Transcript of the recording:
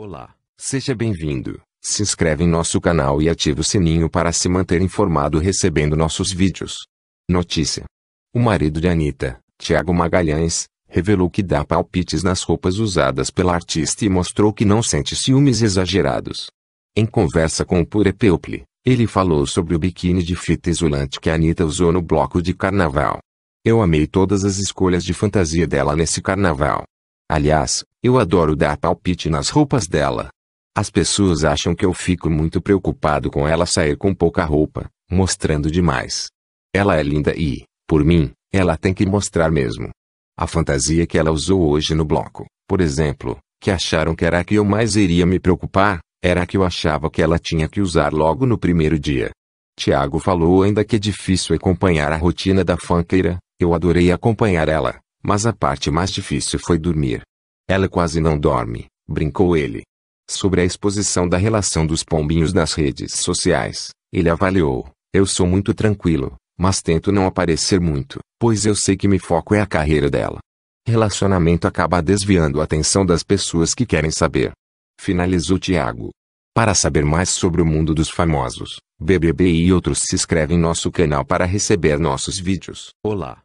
Olá, seja bem-vindo. Se inscreve em nosso canal e ative o sininho para se manter informado recebendo nossos vídeos. Notícia: O marido de Anitta, Tiago Magalhães, revelou que dá palpites nas roupas usadas pela artista e mostrou que não sente ciúmes exagerados. Em conversa com o Pure People, ele falou sobre o biquíni de fita isolante que a Anitta usou no bloco de carnaval. Eu amei todas as escolhas de fantasia dela nesse carnaval. Aliás, eu adoro dar palpite nas roupas dela. As pessoas acham que eu fico muito preocupado com ela sair com pouca roupa, mostrando demais. Ela é linda e, por mim, ela tem que mostrar mesmo. A fantasia que ela usou hoje no bloco, por exemplo, que acharam que era a que eu mais iria me preocupar, era a que eu achava que ela tinha que usar logo no primeiro dia. Tiago falou ainda que é difícil acompanhar a rotina da funkeira, eu adorei acompanhar ela. Mas a parte mais difícil foi dormir. Ela quase não dorme, brincou ele. Sobre a exposição da relação dos pombinhos nas redes sociais, ele avaliou: Eu sou muito tranquilo, mas tento não aparecer muito, pois eu sei que meu foco é a carreira dela. Relacionamento acaba desviando a atenção das pessoas que querem saber. Finalizou Tiago. Para saber mais sobre o mundo dos famosos, BBB e outros, se inscreve em nosso canal para receber nossos vídeos. Olá!